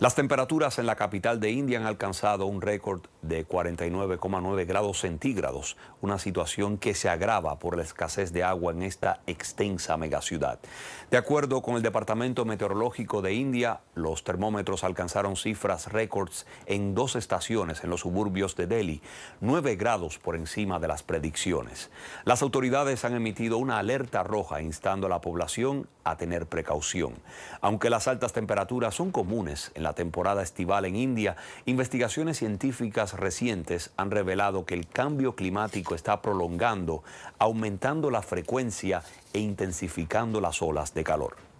Las temperaturas en la capital de India han alcanzado un récord de 49,9 grados centígrados, una situación que se agrava por la escasez de agua en esta extensa megaciudad. De acuerdo con el Departamento Meteorológico de India, los termómetros alcanzaron cifras récords en dos estaciones en los suburbios de Delhi, 9 grados por encima de las predicciones. Las autoridades han emitido una alerta roja instando a la población a tener precaución. Aunque las altas temperaturas son comunes en la la temporada estival en India, investigaciones científicas recientes han revelado que el cambio climático está prolongando, aumentando la frecuencia e intensificando las olas de calor.